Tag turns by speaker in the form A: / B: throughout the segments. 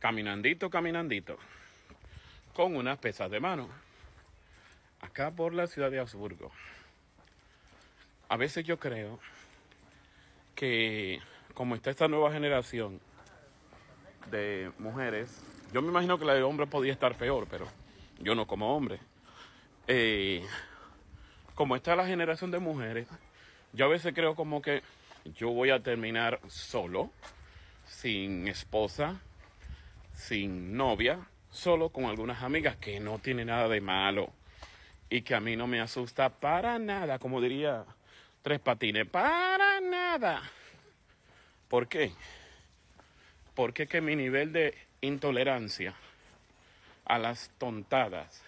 A: caminandito, caminandito, con unas pesas de mano, acá por la ciudad de Augsburgo. A veces yo creo que como está esta nueva generación de mujeres, yo me imagino que la de hombre podía estar peor, pero yo no como hombre. Eh, como está la generación de mujeres, yo a veces creo como que yo voy a terminar solo, sin esposa, sin novia, solo con algunas amigas, que no tiene nada de malo y que a mí no me asusta para nada, como diría Tres Patines, para nada. ¿Por qué? Porque que mi nivel de intolerancia a las tontadas,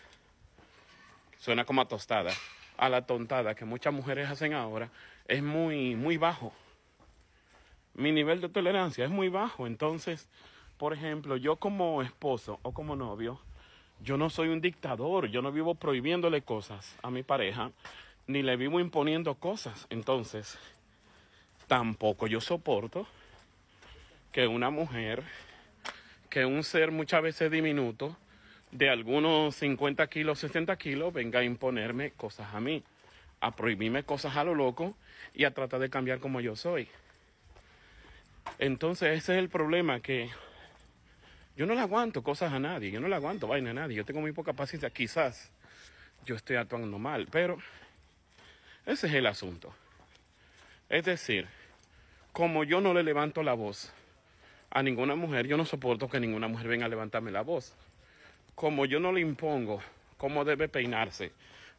A: suena como a tostada, a la tontada que muchas mujeres hacen ahora, es muy, muy bajo. Mi nivel de tolerancia es muy bajo, entonces por ejemplo, yo como esposo o como novio, yo no soy un dictador, yo no vivo prohibiéndole cosas a mi pareja, ni le vivo imponiendo cosas. Entonces, tampoco yo soporto que una mujer, que un ser muchas veces diminuto, de algunos 50 kilos, 60 kilos, venga a imponerme cosas a mí, a prohibirme cosas a lo loco y a tratar de cambiar como yo soy. Entonces ese es el problema que yo no le aguanto cosas a nadie, yo no le aguanto vaina a nadie, yo tengo muy poca paciencia, quizás yo estoy actuando mal, pero ese es el asunto. Es decir, como yo no le levanto la voz a ninguna mujer, yo no soporto que ninguna mujer venga a levantarme la voz. Como yo no le impongo cómo debe peinarse,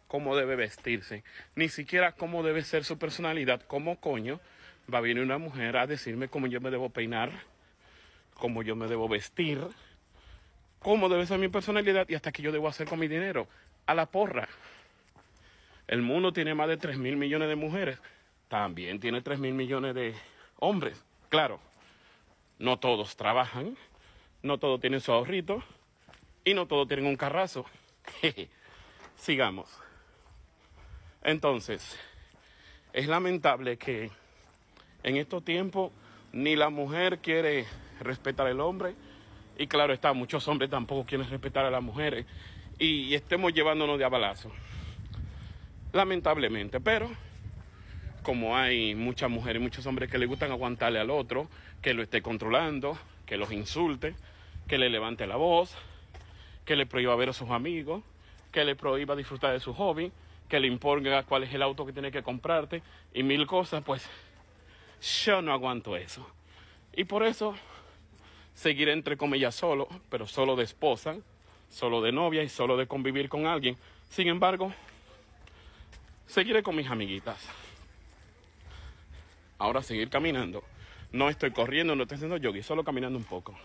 A: cómo debe vestirse, ni siquiera cómo debe ser su personalidad, cómo coño va a venir una mujer a decirme cómo yo me debo peinar cómo yo me debo vestir, cómo debe ser mi personalidad y hasta qué yo debo hacer con mi dinero. A la porra. El mundo tiene más de 3 mil millones de mujeres. También tiene 3 mil millones de hombres. Claro, no todos trabajan, no todos tienen su ahorrito y no todos tienen un carrazo. Sigamos. Entonces, es lamentable que en estos tiempos ni la mujer quiere respetar al hombre. Y claro está, muchos hombres tampoco quieren respetar a las mujeres. Y, estemos llevándonos de abalazo. Lamentablemente, pero como hay muchas mujeres y muchos hombres que le gustan aguantarle al otro, que lo esté controlando, que los insulte, que le levante la voz, que le prohíba ver a sus amigos, que le prohíba disfrutar de su hobby, que le imponga cuál es el auto que tiene que comprarte y mil cosas, pues yo no aguanto eso. Y por eso seguir entre comillas solo, pero solo de esposa, solo de novia y solo de convivir con alguien. Sin embargo, seguiré con mis amiguitas. Ahora seguir caminando. No estoy corriendo, no estoy haciendo yogi, solo caminando un poco.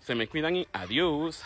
A: Se me cuidan y adiós.